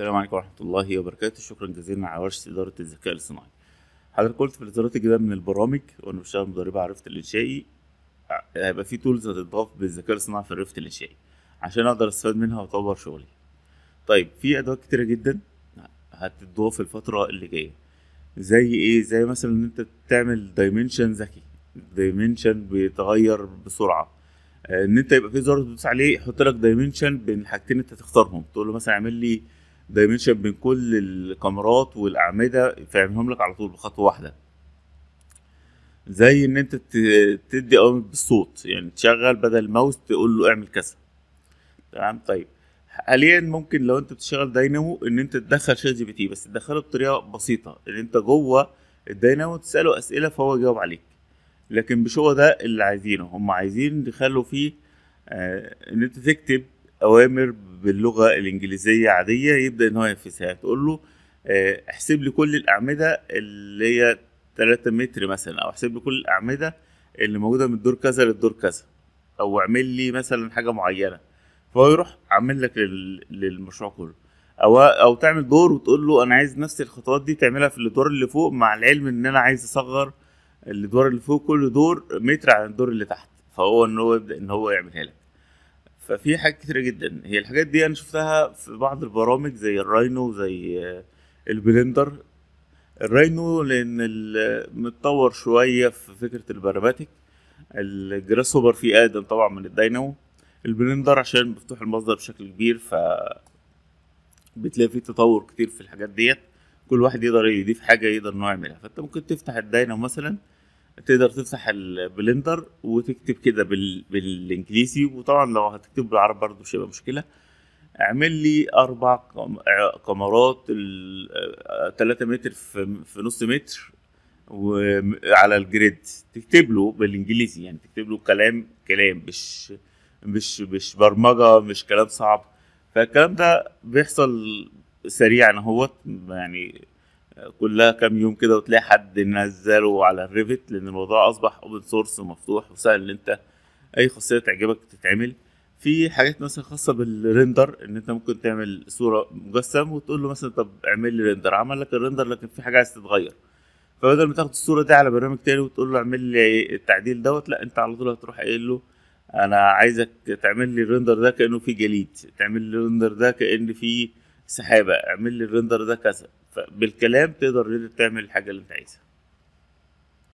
السلام عليكم ورحمة الله وبركاته شكرا جزيلا على ورشة إدارة الذكاء الصناعي حضرتك قلت في الإدارات الجديدة من البرامج وأنا بشتغل مدربة على الرفت الإنشائي آه، هيبقى في تولز هتتضاف بالذكاء الصناعي في الرفت الإنشائي عشان أقدر أستفاد منها وأطور شغلي طيب في أدوات كتيرة جدا هتتضاف الفترة اللي جاية زي إيه زي مثلا إن أنت تعمل دايمنشن ذكي دايمنشن بيتغير بسرعة آه، ان انت يبقى في زر تدوس عليه يحط لك دايمنشن بين حاجتين انت تختارهم تقول له مثلا اعمل لي دايمنشن بين كل الكاميرات والاعمده فيعملهم لك على طول بخطوه واحده زي ان انت تدي اوامر بالصوت يعني تشغل بدل الماوس تقول له اعمل كذا تمام طيب حاليا ممكن لو انت بتشتغل داينامو ان انت تدخل شات جي بي تي بس تدخله بطريقه بسيطه ان انت جوه الداينامو تساله اسئله فهو يجاوب عليك لكن مش هو ده اللي عايزينه هم عايزين يخلوا فيه آه، ان انت تكتب اوامر باللغه الانجليزيه عاديه يبدا ان هو ينفذها تقول له آه، احسب لي كل الاعمده اللي هي 3 متر مثلا او احسب لي كل الاعمده اللي موجوده من الدور كذا للدور كذا او اعمل لي مثلا حاجه معينه فهو يروح عامل لك للمشروع كله او او تعمل دور وتقول له انا عايز نفس الخطوات دي تعملها في الادوار اللي فوق مع العلم ان انا عايز اصغر الادوار اللي فوق كل دور متر عن الدور اللي تحت فهو ان هو يبدا ان هو يعملها لك ففي حاجات كتيرة جدا هي الحاجات دي انا شفتها في بعض البرامج زي الراينو زي البلندر الراينو لان متطور شويه في فكره البراماتيك الجراس هوبر فيه اقدم طبعا من الداينو البلندر عشان مفتوح المصدر بشكل كبير ف بتلاقي فيه تطور كتير في الحاجات ديت كل واحد يقدر يضيف حاجه يقدر انه يعملها فانت ممكن تفتح الداينو مثلا تقدر تفتح البلندر وتكتب كده بال... بالانجليزي وطبعا لو هتكتب بالعربي برضه مش هيبقى مشكله اعمل لي اربع كاميرات ال... 3 متر في... في نص متر وعلى الجريد تكتب له بالانجليزي يعني تكتب له كلام كلام مش مش مش برمجه مش كلام صعب فالكلام ده بيحصل سريعا اهوت يعني كلها كام يوم كده وتلاقي حد نزله على الريفت لان الموضوع اصبح اوبن سورس ومفتوح وسهل ان انت اي خاصيه تعجبك تتعمل في حاجات مثلا خاصه بالريندر ان انت ممكن تعمل صوره مجسم وتقول له مثلا طب اعمل لي ريندر عمل لك الريندر لكن في حاجه عايز تتغير فبدل ما تاخد الصوره دي على برنامج تاني وتقول له اعمل لي التعديل دوت لا انت على طول هتروح قايل له انا عايزك تعمل لي الريندر ده كانه في جليد تعمل لي الريندر ده كان في سحابه اعمل لي الريندر ده كذا فبالكلام تقدر تعمل الحاجه اللي انت عايزها